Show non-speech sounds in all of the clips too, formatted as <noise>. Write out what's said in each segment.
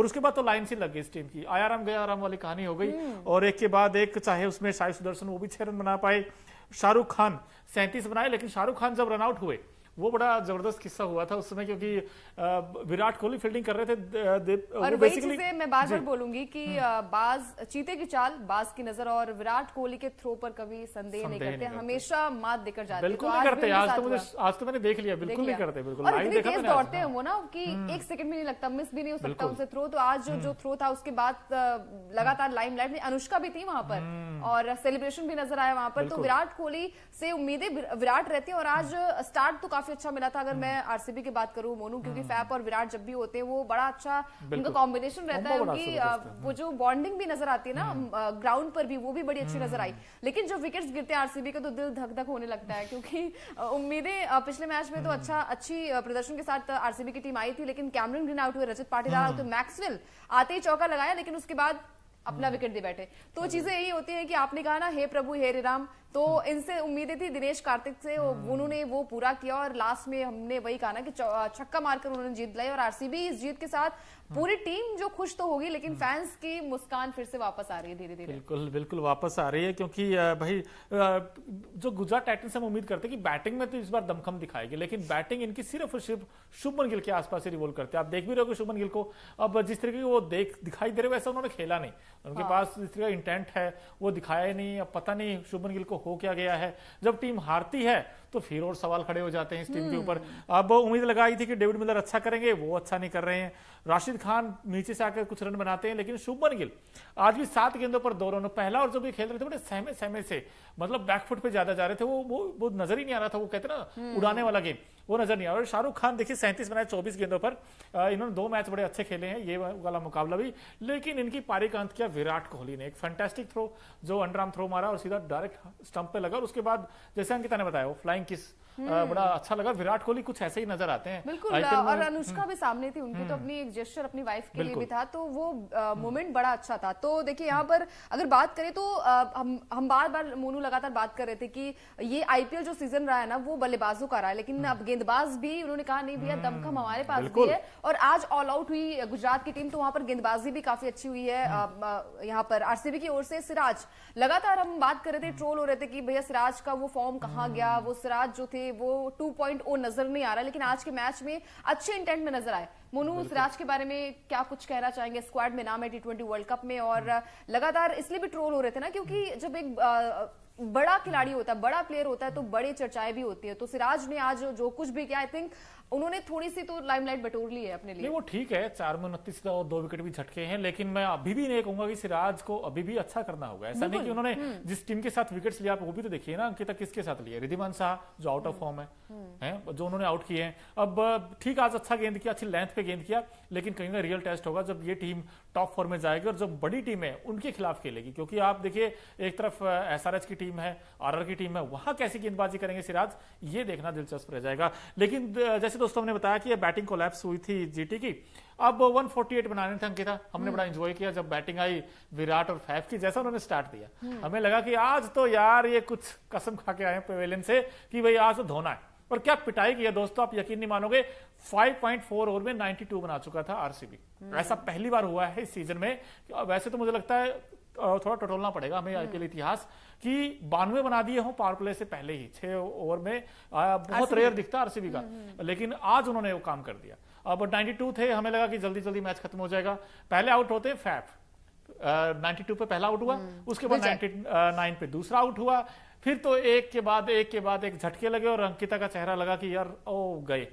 और उसके बाद तो लाइन सी लग गई इस टीम की आयाराम आराम वाली कहानी हो गई हम्म। और एक के बाद एक चाहे उसमें साई सुदर्शन वो भी छह रन बना पाए शाहरुख खान सैंतीस बनाए लेकिन शाहरुख खान जब रनआउट हुए वो बड़ा जबरदस्त किस्सा हुआ था उस समय क्योंकि विराट कोहली फील्डिंग कर रहे थे दे, और बेसिकली मैं बार बार बोलूंगी कि हम्म। बाज चीते की चाल बाज की नजर और विराट कोहली के थ्रो पर कभी संदेह नहीं करते हमेशा मात देकर जाते तो बिल्कुल नहीं करते आज तो मुझे आज तो मैंने देख लिया बिल्कुल नहीं करते बिल्कुल दौड़ते हैं वो ना कि हम्म। एक सेकंड भी नहीं लगता मिस भी नहीं हो सकता उनसे थ्रो तो आज जो थ्रो हम्म। था उसके बाद लगातार लाइमलाइट में अनुष्का भी थी वहां पर और सेलिब्रेशन भी नजर आया वहां पर तो विराट कोहली से उम्मीदें विराट रहती है और आज स्टार्ट तो काफी काफी अच्छा मिला था अगर हम्म। मैं आरसीबी की बात करूं मोनू क्योंकि फैप हम्म। और विराट जब भी होते हैं वो बड़ा अच्छा उनका कॉम्बिनेशन रहता है उनकी वो जो बॉन्डिंग भी नजर आती है ना ग्राउंड हम्म। पर भी वो भी बड़ी अच्छी नजर आई लेकिन जो विकेट्स गिरते हैं आरसीबी का तो दिल धक धक होने लगता है क्योंकि उम्मीदें पिछले मैच में तो अच्छा अच्छी प्रदर्शन के साथ आरसीबी की टीम आई थी लेकिन कैमरन ग्रीन आउट हुए रजत पाटीदार आउट हुए मैक्सवेल आते ही चौका लगाया लेकिन उसके बाद अपना विकेट दे बैठे तो चीजें यही होती है कि आपने कहा ना हे प्रभु हे राम तो इनसे उम्मीदें थी दिनेश कार्तिक से हम्म। उन्होंने वो पूरा किया और लास्ट में हमने वही कहा ना कि छक्का मारकर उन्होंने जीत लाई और आरसीबी इस जीत के साथ हम्म। पूरी टीम जो खुश तो होगी लेकिन फैंस हम्म। की मुस्कान फिर से वापस आ रही है धीरे धीरे बिल्कुल बिल्कुल वापस आ रही है क्योंकि भाई जो गुजरात से हम उम्मीद करते कि बैटिंग में तो इस बार दमखम दिखाएगी लेकिन बैटिंग इनकी सिर्फ और सिर्फ शुभमन गिल के आसपास ही रिवोल्व करते हैं आप देख भी रहे हो शुभमन गिल को अब जिस तरीके की वो देख दिखाई दे रहे वैसा उन्होंने खेला नहीं उनके हाँ। पास जिस तरह का इंटेंट है वो दिखाया नहीं अब पता नहीं शुभमन गिल को हो क्या गया है जब टीम हारती है तो फिर और सवाल खड़े हो जाते हैं इस टीम के ऊपर हम्म। अब उम्मीद लगाई थी कि डेविड मिलर अच्छा करेंगे वो अच्छा नहीं कर रहे हैं राशिद खान नीचे से आकर कुछ रन बनाते हैं लेकिन शुभमन गिल आज भी सात गेंदों पर दो रन पहला और जो भी खेल रहे थे बड़े सहमे सहमे से मतलब बैकफुट पे ज्यादा जा रहे थे वो वो वो नजर ही नहीं आ रहा था वो कहते ना हम्म। उड़ाने वाला गेम वो नजर नहीं आ रहा शाहरुख खान देखिए सैंतीस बनाए चौबीस गेंदों पर इन्होंने दो मैच बड़े अच्छे खेले हैं ये वाला मुकाबला भी लेकिन इनकी पारी का अंत किया विराट कोहली ने एक फैंटेस्टिक थ्रो जो अंडर थ्रो मारा और सीधा डायरेक्ट स्टंप पे लगा और उसके बाद जैसे अंकिता ने बताया वो फ्लाइंग किस बड़ा अच्छा लगा विराट कोहली कुछ ऐसे ही नजर आते हैं बिल्कुल और अनुष्का भी सामने थी उनकी हम्म। तो अपनी एक जेस्टर अपनी वाइफ के लिए भी था तो वो मोमेंट हम्म। बड़ा अच्छा था तो देखिए यहाँ पर अगर बात करें तो हम हम बार बार मोनू लगातार बात कर रहे थे कि ये आईपीएल जो सीजन रहा है ना वो बल्लेबाजों का रहा है लेकिन हम्म। अब गेंदबाज भी उन्होंने कहा नहीं भैया दमखम हमारे पास भी है और आज ऑल आउट हुई गुजरात की टीम तो वहां पर गेंदबाजी भी काफी अच्छी हुई है यहाँ पर आरसीबी की ओर से सिराज लगातार हम बात कर रहे थे ट्रोल हो रहे थे कि भैया सिराज का वो फॉर्म कहाँ गया वो सिराज जो थे वो 2.0 नजर नहीं आ रहा लेकिन आज के मैच में अच्छे इंटेंट में नजर आए मोनू सिराज के बारे में क्या कुछ कहना चाहेंगे स्क्वाड में नाम है टी ट्वेंटी वर्ल्ड कप में और हम्म। लगातार इसलिए भी ट्रोल हो रहे थे ना क्योंकि हम्म। जब एक बड़ा खिलाड़ी होता है बड़ा प्लेयर होता है तो बड़ी चर्चाएं भी होती है तो सिराज ने आज जो कुछ भी किया आई थिंक उन्होंने थोड़ी सी तो लाइमलाइट बटोर ली है अपने लिए वो ठीक है चार में उनतीस और दो विकेट भी झटके हैं लेकिन मैं अभी भी नहीं कहूंगा कि सिराज को अभी भी अच्छा करना होगा ऐसा नहीं कि उन्होंने हम्म। जिस टीम के साथ विकेट्स लिया आप वो भी तो देखिए ना अंकिता किसके साथ लिया रिधिमान शाह जो आउट ऑफ फॉर्म है, हम्म। है जो उन्होंने आउट किए हैं अब ठीक आज अच्छा गेंद किया अच्छी लेंथ पे गेंद किया लेकिन कहीं ना रियल टेस्ट होगा जब ये टीम टॉप फोर में जाएगी और जब बड़ी टीम है उनके खिलाफ खेलेगी क्योंकि आप देखिए एक तरफ एस की टीम है आर की टीम है वहां कैसी गेंदबाजी करेंगे सिराज ये देखना दिलचस्प रह जाएगा लेकिन जैसे जैसे दोस्तों हमने बताया कि बैटिंग कोलैप्स हुई थी जीटी की अब 148 बनाने थे अंकिता हमने बड़ा एंजॉय किया जब बैटिंग आई विराट और फैफ की जैसा उन्होंने स्टार्ट दिया हम्म। हमें लगा कि आज तो यार ये कुछ कसम खा के आए पवेलियन से कि भाई आज तो धोना है और क्या पिटाई किया दोस्तों आप यकीन नहीं मानोगे 5.4 ओवर में 92 बना चुका था आरसीबी हम्म। ऐसा पहली बार हुआ है इस सीजन में वैसे तो मुझे लगता है थोड़ा टटोलना पड़ेगा हमें आईपीएल हम्म। इतिहास कि बानवे बना दिए हों पावर प्ले से पहले ही छह ओवर में बहुत रेयर दिखता आरसीबी का हम्म, हम्म। लेकिन आज उन्होंने वो काम कर दिया अब 92 थे हमें लगा कि जल्दी जल्दी मैच खत्म हो जाएगा पहले आउट होते फैफ नाइन्टी टू पे पहला आउट हुआ उसके बाद नाइन्टी नाइन पे दूसरा आउट हुआ फिर तो एक के बाद एक के बाद एक झटके लगे और अंकिता का चेहरा लगा कि यार ओ गए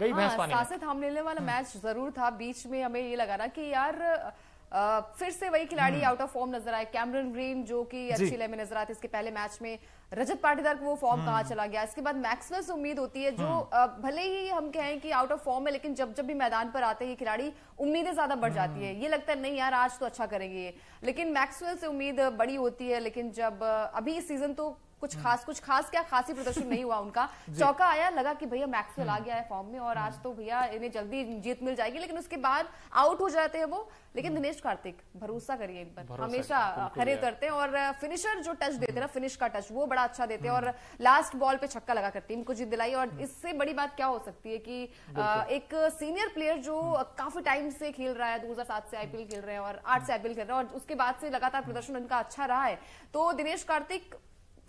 गई हाँ, भैंस पानी सांसें थाम वाला मैच जरूर था बीच में हमें ये लगा ना कि यार आ, फिर से वही खिलाड़ी आउट ऑफ फॉर्म नजर आए कैमरन ग्रीन जो कि अच्छी लय में नजर आते इसके पहले मैच में रजत पाटीदार को वो फॉर्म हम्म। कहा चला गया इसके बाद मैक्सवेल उम्मीद होती है जो हम्म। भले ही हम कहें कि आउट ऑफ फॉर्म है लेकिन जब जब भी मैदान पर आते हैं ये खिलाड़ी उम्मीदें ज्यादा बढ़ जाती हम्म। है ये लगता है नहीं यार आज तो अच्छा करेंगे लेकिन मैक्सवेल से उम्मीद बड़ी होती है लेकिन जब अभी सीजन तो कुछ खास कुछ खास क्या खासी प्रदर्शन नहीं हुआ उनका <laughs> चौका आया लगा कि भैया मैक्सवेल हम्म। आ गया है फॉर्म में और आज हम्म। तो भैया इन्हें जल्दी जीत मिल जाएगी लेकिन उसके बाद आउट हो जाते हैं वो लेकिन हम्म। दिनेश कार्तिक भरोसा करिए इन पर हमेशा खड़े उतरते हैं और फिनिशर जो टच देते हैं ना फिनिश का टच वो बड़ा अच्छा देते हैं और लास्ट बॉल पे छक्का लगाकर टीम को जीत दिलाई और इससे बड़ी बात क्या हो सकती है कि एक सीनियर प्लेयर जो काफी टाइम से खेल रहा है दो से आईपीएल खेल रहे हैं और आठ से आईपीएल खेल रहे हैं और उसके बाद से लगातार प्रदर्शन उनका अच्छा रहा है तो दिनेश कार्तिक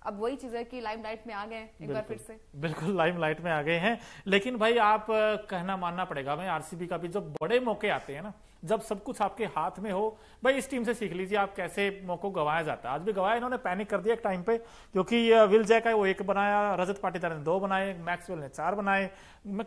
अब वही चीज है कि लाइट में आ गए एक बार फिर से बिल्कुल लाइट में आ गए हैं लेकिन भाई आप कहना मानना पड़ेगा भाई आरसीबी का भी जो बड़े मौके आते हैं ना जब सब कुछ आपके हाथ में हो भाई इस टीम से सीख लीजिए आप कैसे मौकों गवाया जाता है आज भी गवाया इन्होंने पैनिक कर दिया एक टाइम पे क्योंकि विल जैक है वो एक बनाया रजत पाटीदार ने दो बनाए मैक्सवेल ने चार बनाए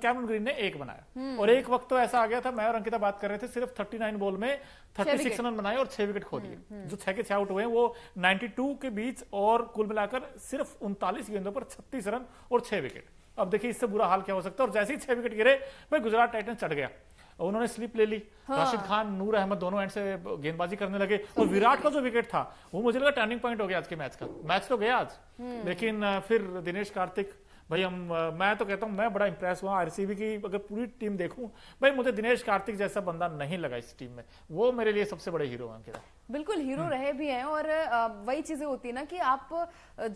कैमन ग्रीन ने एक बनाया हम्म। और एक वक्त तो ऐसा आ गया था मैं और अंकिता बात कर रहे थे सिर्फ थर्टी नाइन बॉल में थर्टी सिक्स रन बनाए और छह विकेट खो दिए हम्म, हम्म। जो छह के छह आउट हुए वो नाइनटी टू के बीच और कुल मिलाकर सिर्फ उनतालीस गेंदों पर छत्तीस रन और छह विकेट अब देखिए इससे बुरा हाल क्या हो सकता है और जैसे ही छह विकेट गिरे भाई गुजरात टाइटन चढ़ गया उन्होंने स्लिप ले ली हाँ। राशिद खान नूर अहमद दोनों एंड से गेंदबाजी करने लगे और विराट का जो विकेट था वो मुझे लगा टर्निंग पॉइंट हो गया आज के मैच का मैच तो गया आज हम्म। लेकिन फिर दिनेश कार्तिक भाई हम मैं तो कहता हूँ मैं बड़ा इंप्रेस हुआ आरसीबी की अगर पूरी टीम देखूं भाई मुझे दिनेश कार्तिक जैसा बंदा नहीं लगा इस टीम में वो मेरे लिए सबसे बड़े हीरो हैं बिल्कुल हीरो हम्म। रहे भी हैं और वही चीजें होती है ना कि आप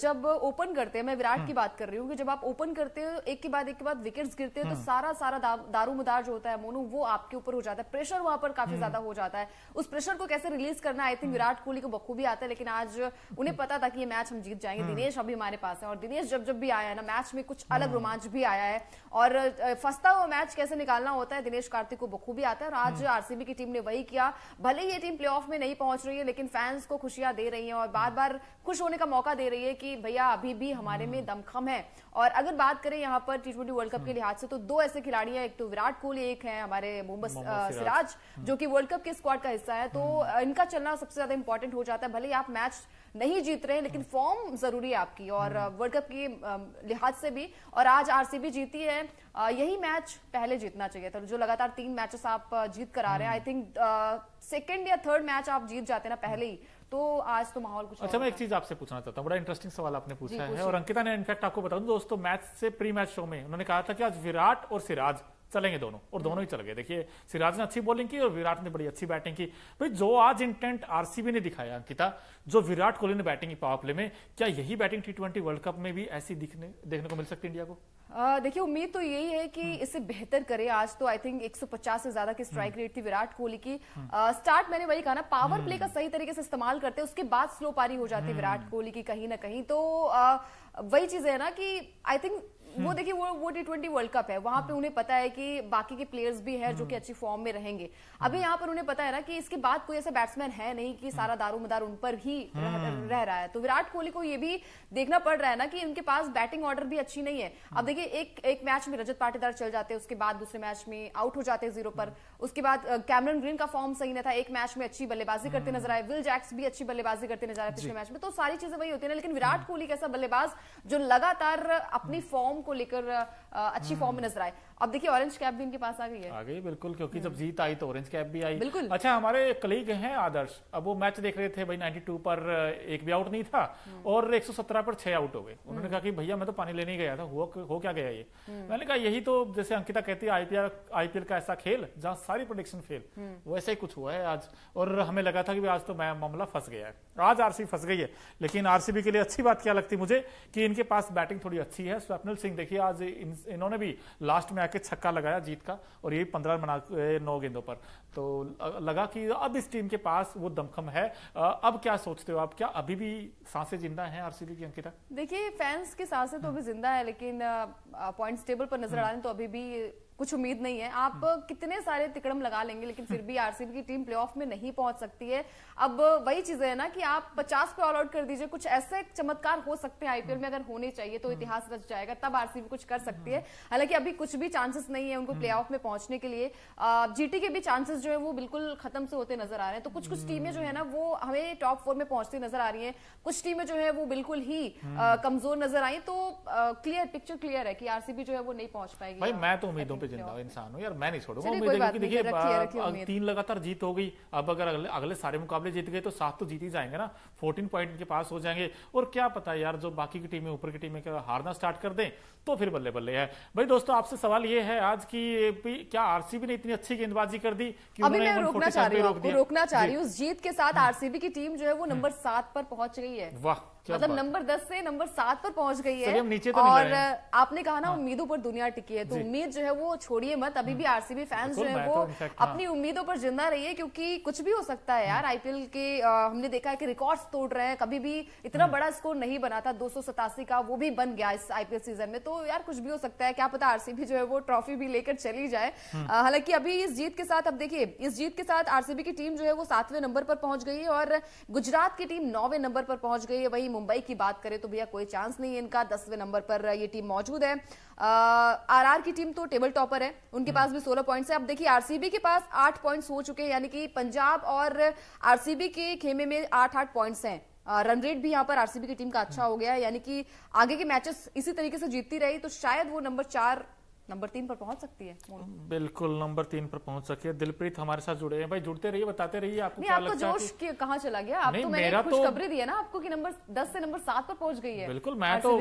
जब ओपन करते हैं मैं विराट की हम्म। बात कर रही हूँ कि जब आप ओपन करते हो एक के बाद एक के बाद विकेट्स गिरते हैं तो हम्म। सारा सारा दा, दारूमदार जो होता है मोनू वो आपके ऊपर हो जाता है प्रेशर वहां पर काफी ज्यादा हो जाता है उस प्रेशर को कैसे रिलीज करना आई थिंक विराट कोहली को बखूबी आता है लेकिन आज उन्हें पता था कि ये मैच हम जीत जाएंगे दिनेश अभी हमारे पास है और दिनेश जब जब भी आया है ना मैच में कुछ अलग रोमांच भी आया है और फंसता हुआ मैच कैसे निकालना होता है दिनेश कार्तिक को बखूबी आता है और आज आरसीबी की टीम ने वही किया भले ही ये टीम प्ले में नहीं पहुंच पहुंच रही है लेकिन फैंस को खुशियां दे रही हैं और बार बार खुश होने का मौका दे रही है कि भैया अभी भी हमारे में हम्म। दमखम है और अगर बात करें यहाँ पर टी ट्वेंटी वर्ल्ड कप के लिहाज से तो दो ऐसे खिलाड़ी हैं एक तो विराट कोहली एक है हमारे मोहम्मद सिराज हम्म। जो की वर्ल्ड कप के स्क्वाड का हिस्सा है तो हम्म। इनका चलना सबसे ज्यादा इंपॉर्टेंट हो जाता है भले ही आप मैच नहीं जीत रहे लेकिन फॉर्म जरूरी है आपकी और वर्ल्ड कप के लिहाज से भी और आज आरसीबी जीती है यही मैच पहले जीतना चाहिए था जो लगातार तीन मैचेस आप जीत कर आ रहे हैं आई थिंक सेकंड या थर्ड मैच आप जीत जाते ना पहले ही तो आज तो माहौल कुछ अच्छा मैं एक चीज आपसे पूछना चाहता हूँ बड़ा इंटरेस्टिंग सवाल आपने पूछा है और अंकिता ने इनफैक्ट आपको बता दूं दोस्तों मैच से प्री मैच शो में उन्होंने कहा था कि आज विराट और सिराज चलेंगे दोनों और दोनों ही चल गए देखिए सिराज ने अच्छी बॉलिंग की और विराट ने बड़ी अच्छी बैटिंग की भाई जो आज इंटेंट आरसीबी ने दिखाया अंकिता जो विराट कोहली ने बैटिंग की पावर प्ले में क्या यही बैटिंग टी वर्ल्ड कप में भी ऐसी दिखने देखने को मिल सकती है इंडिया को देखिए उम्मीद तो यही है कि हम्म। इसे बेहतर करे आज तो आई थिंक 150 से ज्यादा की स्ट्राइक हम्म। रेट थी विराट कोहली की आ, हम्म। स्टार्ट मैंने वही कहा ना पावर प्ले का सही तरीके से इस्तेमाल करते उसके बाद स्लो पारी हो जाती विराट कोहली की कहीं ना कहीं तो आ, वही चीज है ना कि आई थिंक वो हम्म। देखिए वो वो टी ट्वेंटी वर्ल्ड कप है वहां पे हाँ। उन्हें पता है कि बाकी के प्लेयर्स भी हैं जो कि हाँ। अच्छी फॉर्म में रहेंगे हाँ। अभी यहाँ पर उन्हें पता है ना कि इसके बाद कोई ऐसा बैट्समैन है नहीं कि सारा दारू मदार उन पर ही रह, रह रहा है तो विराट कोहली को ये भी देखना पड़ रहा है ना कि उनके पास बैटिंग ऑर्डर भी अच्छी नहीं है अब देखिए एक एक मैच में रजत पाटीदार चल जाते हैं उसके बाद दूसरे मैच में आउट हो जाते हैं जीरो पर उसके बाद कैमरन ग्रीन का फॉर्म सही नहीं था एक मैच में अच्छी बल्लेबाजी करते नजर आए विल जैक्स भी अच्छी बल्लेबाजी करते नजर आए पिछले मैच में तो सारी चीजें वही होती है लेकिन विराट कोहली कैसा बल्लेबाज जो लगातार अपनी फॉर्म फॉर्म को लेकर अच्छी फॉर्म में हम्म। नजर आए अब देखिए ऑरेंज कैप भी इनके पास आ गई है आ गई बिल्कुल क्योंकि जब हम्म। जीत आई तो ऑरेंज कैप भी आई बिल्कुल अच्छा हमारे कलीग हैं आदर्श अब वो मैच देख रहे थे भाई 92 पर एक भी आउट नहीं था हम्म। और 117 पर छह आउट हो गए उन्होंने कहा कि भैया मैं तो पानी लेने गया था हो, हो क्या गया ये मैंने कहा यही तो जैसे अंकिता कहती है आईपीएल आईपीएल का ऐसा खेल जहाँ सारी प्रोडिक्शन फेल वैसा ही कुछ हुआ है आज और हमें लगा था कि आज तो मैं मामला फंस गया है आज आरसीबी फंस गई है लेकिन आरसीबी के लिए अच्छी बात क्या लगती मुझे कि इनके पास बैटिंग थोड़ी अच्छी है स्वप्निल सिंह सिंह देखिए आज इन, इन्होंने भी लास्ट में आके छक्का लगाया जीत का और ये पंद्रह बना नौ गेंदों पर तो लगा कि अब इस टीम के पास वो दमखम है अब क्या सोचते हो आप क्या अभी भी सांसे जिंदा है आरसीबी की अंकिता देखिए फैंस के सांसे तो अभी जिंदा है लेकिन पॉइंट्स टेबल पर नजर आ रहे हैं तो अभी भी कुछ उम्मीद नहीं है आप हम्म। कितने सारे तिकड़म लगा लेंगे लेकिन फिर भी हम्म। आरसीबी की टीम प्लेऑफ में नहीं पहुंच सकती है अब वही चीजें है ना कि आप 50 पे ऑल आउट कर दीजिए कुछ ऐसे चमत्कार हो सकते हैं आईपीएल में हम्म। अगर होने चाहिए तो इतिहास रच जाएगा तब आरसीबी कुछ कर सकती है हालांकि अभी कुछ भी चांसेस नहीं है उनको प्ले में पहुंचने के लिए जीटी के भी चांसेस जो है वो बिल्कुल खत्म से होते नजर आ रहे हैं तो कुछ कुछ टीमें जो है ना वो हमें टॉप फोर में पहुंचती नजर आ रही है कुछ टीमें जो है वो बिल्कुल ही कमजोर नजर आई तो क्लियर पिक्चर क्लियर है कि आरसीबी जो है वो नहीं पहुंच पाएगी मैं तो उम्मीद हूँ तो जिंदा इंसान हो यार मैं नहीं छोड़ूंगा उम्मीद है क्योंकि देखिए तीन लगातार जीत हो गई अब अगर अगले अगले सारे मुकाबले जीत गए तो सात तो जीत ही जाएंगे ना फोर्टीन पॉइंट के पास हो जाएंगे और क्या पता यार जो बाकी की टीमें ऊपर की टीमें हारना स्टार्ट कर दें तो फिर बल्ले बल्ले है भाई दोस्तों आपसे सवाल ये है आज की क्या आरसीबी ने इतनी अच्छी गेंदबाजी कर दी कि अभी मैं रोकना चाह रही हूँ रोकना चाह रही हूँ उस जीत के साथ हम्म। आरसीबी की टीम जो है वो नंबर हम्म। सात पर पहुंच गई है वाह मतलब नंबर दस से नंबर सात पर पहुंच गई है नीचे तो और आपने कहा ना हाँ। उम्मीदों पर दुनिया टिकी है तो उम्मीद जो है वो छोड़िए मत अभी भी हाँ। आरसीबी फैंस जो है वो तो अपनी हाँ। उम्मीदों पर जिंदा रहिए क्योंकि कुछ भी हो सकता है यार आईपीएल के हमने देखा है कि रिकॉर्ड्स तोड़ रहे हैं कभी भी इतना बड़ा स्कोर नहीं बना था दो का वो भी बन गया इस आईपीएल सीजन में तो यार कुछ भी हो सकता है क्या पता आरसीबी जो है वो ट्रॉफी भी लेकर चली जाए हालांकि अभी इस जीत के साथ अब देखिए इस जीत के साथ आरसीबी की टीम जो है वो सातवें नंबर पर पहुंच गई है और गुजरात की टीम नौवे नंबर पर पहुंच गई है वही वहीं मुंबई की बात करें तो भैया कोई चांस नहीं है इनका दसवें नंबर पर ये टीम मौजूद है आरआर की टीम तो टेबल टॉपर है उनके पास भी सोलह पॉइंट्स है अब देखिए आरसीबी के पास आठ पॉइंट्स हो चुके हैं यानी कि पंजाब और आरसीबी के खेमे में आठ आठ पॉइंट्स हैं रन रेट भी यहाँ पर आरसीबी की टीम का अच्छा हो गया है यानी कि आगे के मैचेस इसी तरीके से जीतती रही तो शायद वो नंबर चार नंबर तीन पर पहुंच सकती है बिल्कुल नंबर तीन पर पहुंच सकती है दिलप्रीत हमारे साथ जुड़े हैं भाई जुड़ते रहिए बताते रहिए आपको नहीं, आपको जोश कि... कहाँ चला गया आप नहीं, तो मेरा तो खबरी दी है ना आपको कि नंबर दस से नंबर सात पर पहुंच गई है बिल्कुल मैं तो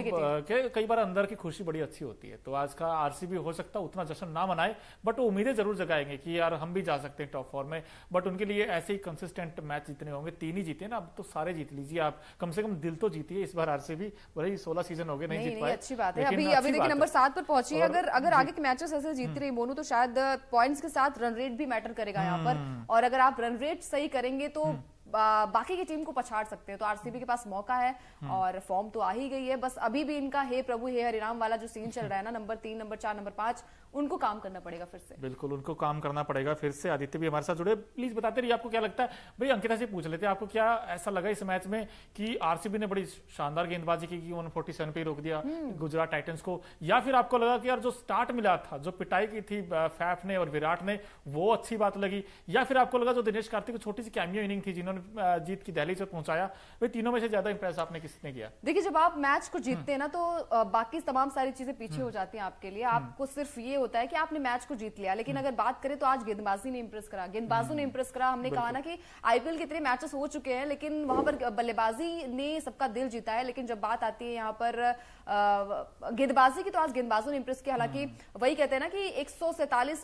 कई बार अंदर की खुशी बड़ी अच्छी होती है तो आज का आरसीबी हो सकता उतना जश्न ना मनाए बट उम्मीदें जरूर जगाएंगे की यार हम भी जा सकते हैं टॉप फोर में बट उनके लिए ऐसे ही कंसिस्टेंट मैच जीतने होंगे तीन ही जीते ना अब तो सारे जीत लीजिए आप कम से कम दिल तो जीती है इस बार आरसीबी भले ही सोलह सीजन हो गए नहीं जीत पाए अच्छी बात है अभी अभी देखिए नंबर सात पर पहुंची अगर अगर आगे के मैचेस ऐसे जीत हम्म। रही मोनू तो शायद पॉइंट्स uh, के साथ रन रेट भी मैटर करेगा यहाँ पर हम्म। और अगर आप रन रेट सही करेंगे तो हम्म। बाकी की टीम को पछाड़ सकते हैं तो आरसीबी के पास मौका है हम्म। और फॉर्म तो आ ही गई है बस अभी भी इनका हे प्रभु हे हरिराम वाला जो सीन चल रहा है ना नंबर तीन नंबर चार नंबर पांच उनको काम करना पड़ेगा फिर से बिल्कुल उनको काम करना पड़ेगा फिर से आदित्य भी हमारे साथ जुड़े प्लीज बताते रहिए आपको क्या लगता है भाई अंकिता से पूछ लेते हैं आपको क्या ऐसा लगा इस मैच में कि आरसीबी ने बड़ी शानदार गेंदबाजी की वन फोर्टी सेवन पे रोक दिया हम्म। गुजरात टाइटन्स को या फिर आपको लगा कि यार जो स्टार्ट मिला था जो पिटाई की थी फैफ ने और विराट ने वो अच्छी बात लगी या फिर आपको लगा जो दिनेश कार्तिक छोटी सी कैमियो इनिंग थी जिन्होंने उन्होंने जीत की दहली से पहुंचाया वे तीनों में से ज्यादा इंप्रेस आपने किसने किया देखिए जब आप मैच को हम्म। जीतते हैं ना तो बाकी तमाम सारी चीजें पीछे हो हम्म। जाती हैं आपके लिए आपको हम्म। सिर्फ ये होता है कि आपने मैच को जीत लिया लेकिन अगर बात करें तो आज गेंदबाजी ने इंप्रेस करा गेंदबाजों ने इंप्रेस करा हमने कहा ना कि आईपीएल के इतने मैचेस हो चुके हैं लेकिन वहां पर बल्लेबाजी ने सबका दिल जीता है लेकिन जब बात आती है यहाँ पर गेंदबाजी की तो आज गेंदबाजों ने इंप्रेस किया हालांकि वही कहते हैं ना कि एक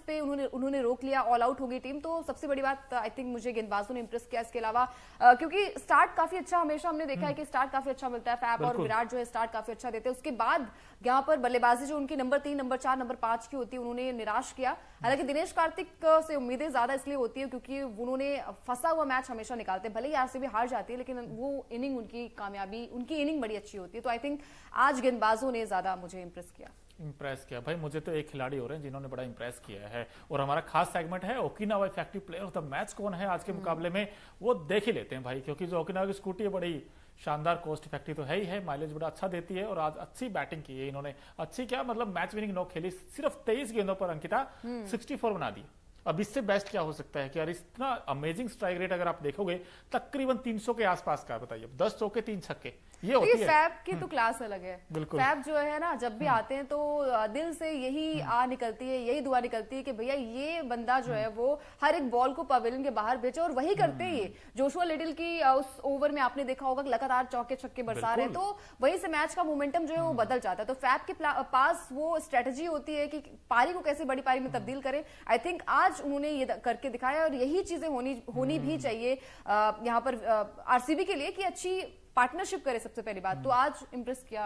पे उन्होंने उन्होंने रोक लिया ऑल आउट होगी टीम तो सबसे बड़ी बात आई थिंक मुझे गेंदबाजों ने इंप्रेस किया इसके अलावा होगा क्योंकि स्टार्ट काफी अच्छा हमेशा हमने देखा है हम्म। कि स्टार्ट काफी अच्छा मिलता है फैब और विराट जो है स्टार्ट काफी अच्छा देते हैं उसके बाद यहाँ पर बल्लेबाजी जो उनकी नंबर तीन नंबर चार नंबर पांच की होती है उन्होंने निराश किया हालांकि दिनेश कार्तिक से उम्मीदें ज्यादा इसलिए होती है क्योंकि उन्होंने फंसा हुआ मैच हमेशा निकालते हैं भले ही आज भी हार जाती है लेकिन वो इनिंग उनकी कामयाबी उनकी इनिंग बड़ी अच्छी होती है तो आई थिंक आज गेंदबाजों ने ज्यादा मुझे इंप्रेस किया इम्प्रेस किया भाई मुझे तो एक खिलाड़ी हो रहे हैं जिन्होंने बड़ा इंप्रेस किया है और हमारा खास सेगमेंट है Okinawa effective player of the match कौन है आज के हम्म। मुकाबले में वो देख ही लेते हैं भाई क्योंकि जो ओकिनावा की स्कूटी है बड़ी शानदार कॉस्ट इफेक्टिव तो है ही है माइलेज बड़ा अच्छा देती है और आज अच्छी बैटिंग की है इन्होंने अच्छी क्या मतलब मैच विनिंग नौ खेली सिर्फ तेईस गेंदों पर अंकिता सिक्सटी हम्म। बना दी अब इससे बेस्ट क्या हो सकता है कि यार इतना अमेजिंग स्ट्राइक रेट अगर आप देखोगे तकरीबन 300 के आसपास का बताइए दस चौके तीन छक्के तो ये होती फैब की तो क्लास हम्म। अलग है फैब जो है ना जब भी हम्म। आते हैं तो दिल से यही हम्म। आ निकलती है यही दुआ निकलती है कि भैया ये बंदा जो है वो हर एक बॉल को पवेलियन के बाहर भेजे और वही करते ही जोशुआ लिटिल की उस ओवर में आपने देखा होगा लगातार चौके छक्के बरसा रहे तो वही से मैच का मोमेंटम जो है वो बदल जाता है तो फैब के पास वो स्ट्रेटेजी होती है कि पारी को कैसे बड़ी पारी में तब्दील करें आई थिंक आज उन्होंने ये करके दिखाया और यही चीजें होनी होनी भी चाहिए यहाँ पर आरसीबी के लिए कि अच्छी पार्टनरशिप करे सबसे पहली बात तो आज इम्प्रेस किया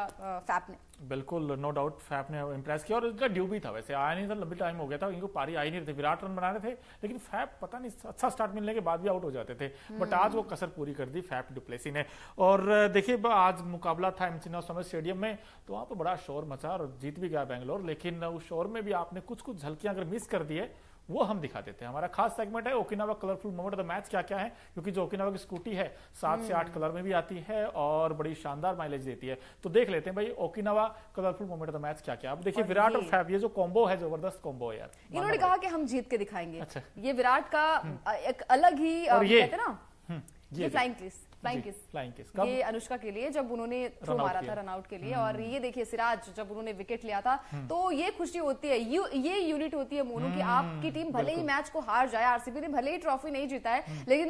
फैप ने बिल्कुल नो डाउट फैप ने इम्प्रेस किया और इसका ड्यू भी था वैसे आया नहीं था लंबी टाइम हो गया था इनको पारी आई नहीं थी विराट रन बना रहे थे लेकिन फैप पता नहीं अच्छा स्टार्ट मिलने के बाद भी आउट हो जाते थे बट आज वो कसर पूरी कर दी फैप डुप्लेसी ने और देखिए आज मुकाबला था एमसीना समय स्टेडियम में तो वहां पर बड़ा शोर मचा और जीत भी गया बैंगलोर लेकिन उस शोर में भी आपने कुछ कुछ झलकियां अगर मिस कर दी है वो हम दिखा देते हैं हमारा खास सेगमेंट है Okinawa colourful moment of the match क्या क्या है क्योंकि जो ओकिनावा की स्कूटी है सात से आठ कलर हम्म। में भी आती है और बड़ी शानदार माइलेज देती है तो देख लेते हैं भाई Okinawa colourful moment of the match क्या क्या अब देखिए विराट और फैब ये जो कॉम्बो है जबरदस्त कॉम्बो है यार इन्होंने कहा कि हम जीत के दिखाएंगे अच्छा। ये विराट का हम्म। एक अलग ही ये ना हम्म। ये flying crease flying kiss flying kiss ये अनुष्का के लिए जब उन्होंने थ्रो मारा था रनआउट के लिए हम्म। और ये देखिए सिराज जब उन्होंने विकेट लिया था हम्म। तो ये खुशी होती है यू, ये यूनिट होती है मोनू की हम्म, आपकी टीम भले ही मैच को हार जाए आरसीबी ने भले ही ट्रॉफी नहीं जीता है लेकिन